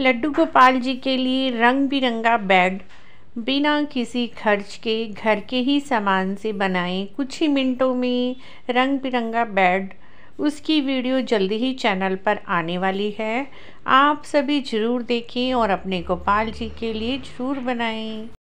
लड्डू गोपाल जी के लिए रंग बिरंगा बेड बिना किसी खर्च के घर के ही सामान से बनाए कुछ ही मिनटों में रंग बिरंगा बेड उसकी वीडियो जल्दी ही चैनल पर आने वाली है आप सभी ज़रूर देखें और अपने गोपाल जी के लिए ज़रूर बनाएं